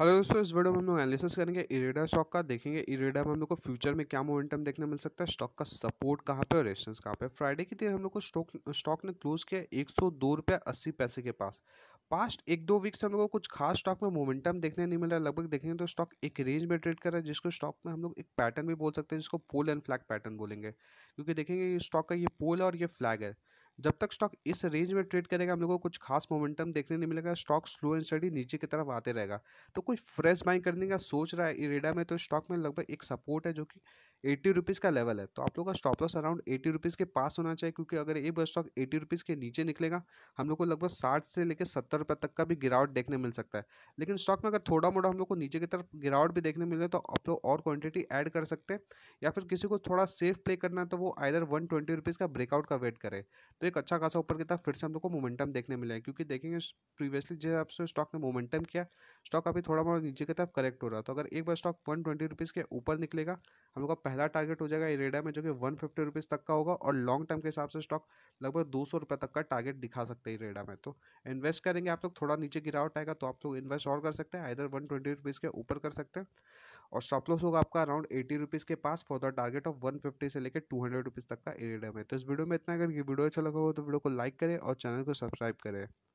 hello दोस्तों इस video में हम लोग एनालिसिस करेंगे इरेडा स्टॉक का देखेंगे इरेडा में हम लोग को फ्यूचर में क्या मोमेंटम देखने मिल सकता है स्टॉक का सपोर्ट कहाँ पे और रेजिस्टेंस कहाँ पे फ्राइडे की दिन हम लोग को स्टॉक स्टॉक ने क्लोज किया एक सौ दो रुपये अस्सी पैसे के पास पास्ट एक दो वीक से हम लोग को कुछ खास स्टॉक में मोमेंटम देखने नहीं मिल रहा है लगभग देखेंगे तो स्टॉक एक रेंज में ट्रेड कर रहा है जिसको स्टॉक में हम लोग एक पैटर्न भी बोल सकते हैं जिसको पोल एंड फ्लैग पैटर्न बोलेंगे क्योंकि देखेंगे स्टॉक का ये पोल है और ये फ्लैग है जब तक स्टॉक इस रेंज में ट्रेड करेगा हम लोगों को कुछ खास मोमेंटम देखने नहीं मिलेगा स्टॉक स्लो एंड स्टडी नीचे की तरफ आते रहेगा तो कोई फ्रेश बाइंग करने का सोच रहा है इरेडा में तो स्टॉक में लगभग एक सपोर्ट है जो कि एट्टी रुपीज़ का लेवल है तो आप लोग का stop loss around eighty rupees के पास होना चाहिए क्योंकि अगर ये बस स्टॉक एट्टी रुपीज़ के नीचे निकलेगा हम लोग को लगभग साठ से लेकर सत्तर रुपये तक का भी गिरावट देखने मिल सकता है लेकिन स्टॉक में अगर थोड़ा मोटा हम लोग को नीचे की तरफ गिरावट भी देखने मिल रहा तो आप लोग और क्वान्टिटी एड कर सकते हैं या फिर किसी को थोड़ा सेफ प्ले करना है तो वो आइर वन ट्वेंटी रुपीज़ का ब्रेकआउट का वेट करे तो एक अच्छा खासा ऊपर की तरफ फिर से हम लोग को मोमेंटम देखने मिलेगा क्योंकि देखेंगे प्रीवियसली जिस आपसे स्टॉक ने मोमेंटम किया स्टॉक अभी थोड़ा मोटा नीचे की तरफ करेक्ट हो रहा है तो अगर एक बार स्टॉक वन ट्वेंटी रुपीज़ के ऊपर निकलेगा हम लोग का पहला टारगेट हो जाएगा इरेडा में जो कि वन फिफ्टी रुपीज़ तक का होगा और लॉन्ग टर्म के हिसाब से स्टॉक लगभग दो सौ रुपये तक का टारगेट दिखा सकते हैं इरेडा में तो इन्वेस्ट करेंगे आप लोग थोड़ा नीचे गिरावट आएगा तो आप लोग इन्वेस्ट और कर सकते हैं आइधर वन ट्वेंटी रुपीज़ के ऊपर कर सकते हैं और स्टॉप होगा आपका अराउंड एटी रुपीज़ के पास for the target of one fifty से लेकर टू हंड्रेड रुपीज़ तक का एरिया में तो इस वीडियो में इतना अगर वीडियो अच्छा लगा हो तो वीडियो को लाइक करें और चैनल को सब्सक्राइब करें